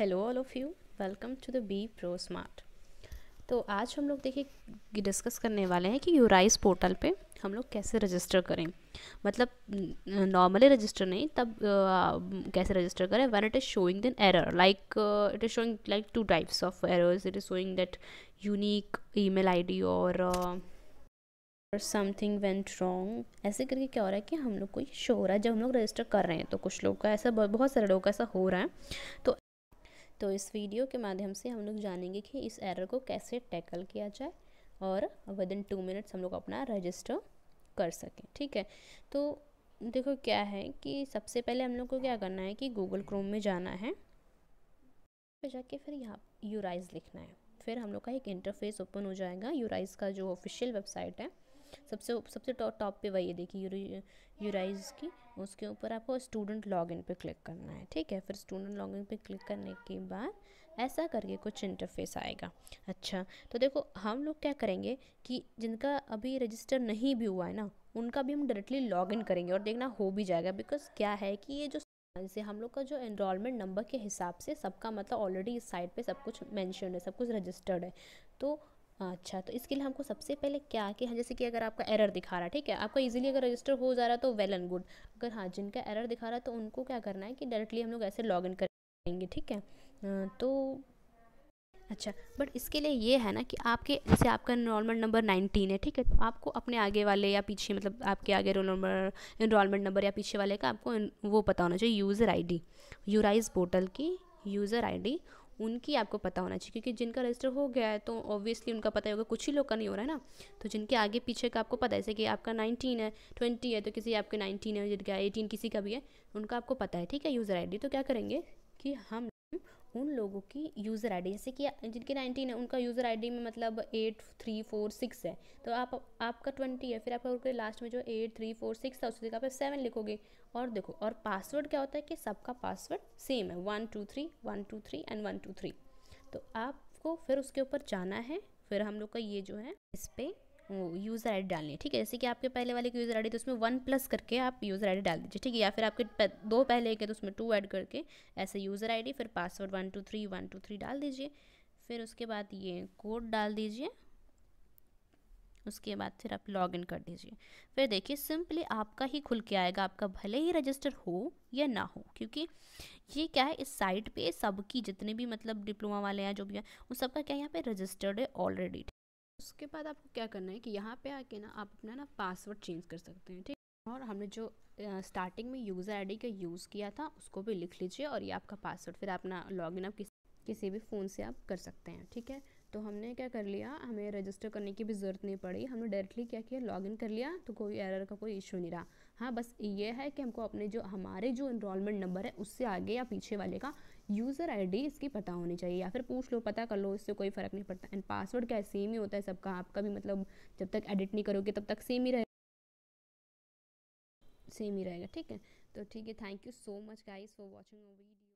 hello all of you welcome to the B pro smart तो आज हम लोग देखिए डिस्कस करने वाले हैं कि यूराइस पोर्टल पे हम लोग कैसे रजिस्टर करें मतलब नॉर्मली रजिस्टर नहीं तब uh, कैसे रजिस्टर करें वन इट इज़ शोइंग दिन error like it is showing like two types of errors it is showing that unique email ID और समथिंग वेंट रॉन्ग ऐसे करके क्या हो रहा है कि हम लोग को ये शो हो रहा है जब हम लोग रजिस्टर कर रहे हैं तो कुछ लोग का ऐसा बहुत सारे लोगों का ऐसा हो रहा है तो तो इस वीडियो के माध्यम से हम लोग जानेंगे कि इस एरर को कैसे टैकल किया जाए और विद इन टू मिनट्स हम लोग अपना रजिस्टर कर सकें ठीक है तो देखो क्या है कि सबसे पहले हम लोग को क्या करना है कि गूगल क्रोम में जाना है पे जाके फिर यहाँ यूराइज लिखना है फिर हम लोग का एक इंटरफेस ओपन हो जाएगा यूराइज का जो ऑफिशियल वेबसाइट है सबसे सबसे टॉप टॉप पे वही है देखिए यूराइज की उसके ऊपर आपको स्टूडेंट लॉगिन पे क्लिक करना है ठीक है फिर स्टूडेंट लॉगिन पे क्लिक करने के बाद ऐसा करके कुछ इंटरफेस आएगा अच्छा तो देखो हम लोग क्या करेंगे कि जिनका अभी रजिस्टर नहीं भी हुआ है ना उनका भी हम डायरेक्टली लॉगिन करेंगे और देखना हो भी जाएगा बिकॉज क्या है कि ये जो जैसे हम लोग का जो इनरोलमेंट नंबर के हिसाब से सबका मतलब ऑलरेडी इस साइट पे सब कुछ मेंशन है सब कुछ रजिस्टर्ड है तो अच्छा तो इसके लिए हमको सबसे पहले क्या कि हाँ, जैसे कि अगर आपका एरर दिखा रहा है ठीक है आपका इजीली अगर रजिस्टर हो जा रहा है तो वेल एंड गुड अगर हाँ जिनका एरर दिखा रहा है तो उनको क्या करना है कि डायरेक्टली हम लोग ऐसे लॉग इन करेंगे ठीक है तो अच्छा बट इसके लिए ये है ना कि आपके जैसे आपका इनमेंट नंबर नाइनटीन है ठीक है तो आपको अपने आगे वाले या पीछे मतलब आपके आगे रोल नंबर इनरोलमेंट नंबर या पीछे वाले का आपको वो पता होना चाहिए यूज़र आईडी यूराइज पोर्टल की यूज़र आईडी उनकी आपको पता होना चाहिए क्योंकि जिनका रजिस्टर हो गया है तो ऑब्वियसली उनका पता होगा कुछ ही लोग का नहीं हो रहा है ना तो जिनके आगे पीछे का आपको पता है जैसे कि आपका नाइनटीन है ट्वेंटी है तो किसी आपके नाइनटीन है जिनका एटीन किसी का भी है उनका आपको पता है ठीक है यूज़र आई तो क्या करेंगे कि हम उन लोगों की यूज़र आईडी जैसे कि जिनके नाइनटीन है उनका यूज़र आईडी में मतलब एट थ्री फोर सिक्स है तो आप आपका ट्वेंटी है फिर आप अगर लास्ट में जो एट थ्री फोर सिक्स था उसकी जगह पर सेवन लिखोगे और देखो और पासवर्ड क्या होता है कि सबका पासवर्ड सेम है one two three one two three and one two three तो आपको फिर उसके ऊपर जाना है फिर हम लोग का ये जो है इस पर यूज़र आई डालनी है ठीक है जैसे कि आपके पहले वाले की यूज़र आई तो उसमें वन प्लस करके आप यूज़र आई डाल दीजिए ठीक है या फिर आपके दो पहले के तो उसमें टू ऐड करके ऐसे यूज़र आई फिर password one two three one two three डाल दीजिए फिर उसके बाद ये कोड डाल दीजिए उसके बाद फिर आप लॉग इन कर दीजिए फिर देखिए सिंपली आपका ही खुल के आएगा आपका भले ही रजिस्टर हो या ना हो क्योंकि ये क्या है इस साइट पे सबकी जितने भी मतलब डिप्लोमा वाले हैं जो भी हैं उन सबका क्या यहाँ पे रजिस्टर्ड है ऑलरेडी उसके बाद आपको क्या करना है कि यहाँ पे आके ना आप अपना ना पासवर्ड चेंज कर सकते हैं ठीक और हमने जो स्टार्टिंग में यूज़र आईडी का यूज़ किया था उसको भी लिख लीजिए और ये आपका पासवर्ड फिर अपना इन आप किसी किसी भी फ़ोन से आप कर सकते हैं ठीक है तो हमने क्या कर लिया हमें रजिस्टर करने की भी ज़रूरत नहीं पड़ी हमने डायरेक्टली क्या किया इन कर लिया तो कोई एरर का कोई इशू नहीं रहा हाँ बस ये है कि हमको अपने जो हमारे जो इनरोलमेंट नंबर है उससे आगे या पीछे वाले का यूज़र आईडी इसकी पता होनी चाहिए या फिर पूछ लो पता कर लो इससे कोई फ़र्क नहीं पड़ता एंड पासवर्ड क्या सेम ही होता है सबका आपका भी मतलब जब तक एडिट नहीं करोगे तब तक सेम ही रहेगा सेम ही रहेगा ठीक है तो ठीक है thank you so much guys for watching video